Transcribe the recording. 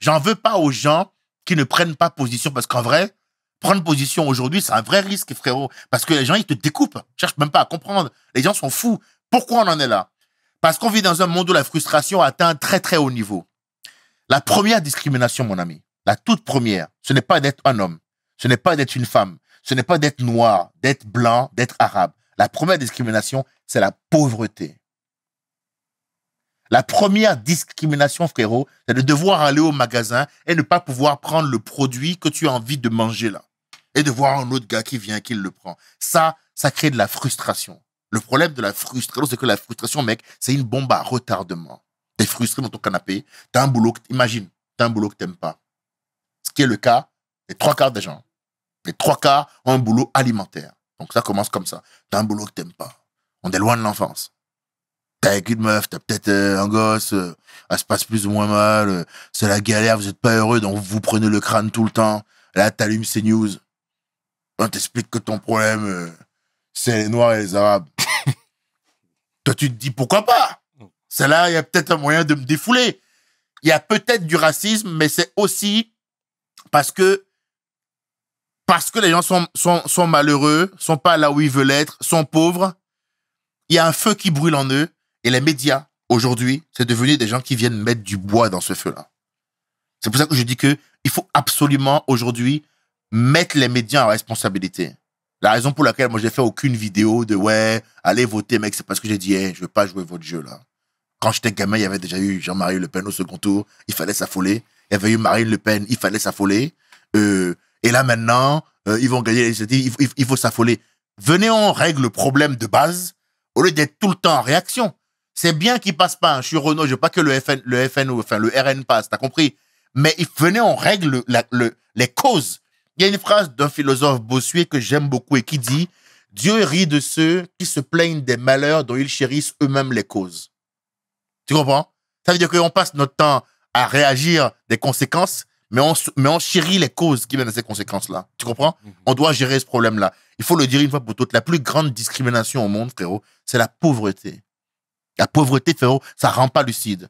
J'en veux pas aux gens qui ne prennent pas position parce qu'en vrai, prendre position aujourd'hui, c'est un vrai risque, frérot. Parce que les gens, ils te découpent. ne cherchent même pas à comprendre. Les gens sont fous. Pourquoi on en est là Parce qu'on vit dans un monde où la frustration atteint un très très haut niveau. La première discrimination, mon ami, la toute première, ce n'est pas d'être un homme, ce n'est pas d'être une femme, ce n'est pas d'être noir, d'être blanc, d'être arabe. La première discrimination, c'est la pauvreté. La première discrimination, frérot, c'est de devoir aller au magasin et ne pas pouvoir prendre le produit que tu as envie de manger là. Et de voir un autre gars qui vient, qui le prend. Ça, ça crée de la frustration. Le problème de la frustration, c'est que la frustration, mec, c'est une bombe à retardement. T'es frustré dans ton canapé, t'as un boulot, que imagine, t'as un boulot que t'aimes pas. Ce qui est le cas les trois quarts des gens. Les trois quarts ont un boulot alimentaire. Donc ça commence comme ça. T'as un boulot que t'aimes pas. On est loin de l'enfance avec une meuf, t'as peut-être euh, un gosse, euh, ça se passe plus ou moins mal, euh, c'est la galère, vous êtes pas heureux, donc vous prenez le crâne tout le temps. Là, t'allumes news, On t'explique que ton problème, c'est les Noirs et les Arabes. Toi, tu te dis pourquoi pas Celle-là, il y a peut-être un moyen de me défouler. Il y a peut-être du racisme, mais c'est aussi parce que parce que les gens sont, sont, sont malheureux, sont pas là où ils veulent être, sont pauvres. Il y a un feu qui brûle en eux. Et les médias, aujourd'hui, c'est devenu des gens qui viennent mettre du bois dans ce feu-là. C'est pour ça que je dis que il faut absolument aujourd'hui mettre les médias en responsabilité. La raison pour laquelle moi j'ai fait aucune vidéo de ouais, allez voter mec, c'est parce que j'ai dit hey, je veux pas jouer votre jeu là. Quand j'étais gamin, il y avait déjà eu Jean-Marie Le Pen au second tour, il fallait s'affoler. Il y avait eu Marine Le Pen, il fallait s'affoler. Euh, et là maintenant, euh, ils vont gagner l'initiative, il, il, il faut s'affoler. Venez, on règle le problème de base au lieu d'être tout le temps en réaction. C'est bien qu'il passe pas. Hein. Je suis Renault, je veux pas que le FN, le FN, enfin le RN passe, t'as compris Mais il venait en règle les causes. Il y a une phrase d'un philosophe bossuet que j'aime beaucoup et qui dit Dieu rit de ceux qui se plaignent des malheurs dont ils chérissent eux-mêmes les causes. Tu comprends Ça veut dire qu'on passe notre temps à réagir des conséquences, mais on, chérit les causes qui mènent à ces conséquences-là. Tu comprends mhm. On doit gérer ce problème-là. Il faut le dire une fois pour toutes. La plus grande discrimination au monde, frérot, c'est la pauvreté. La pauvreté, frérot, ça rend pas lucide.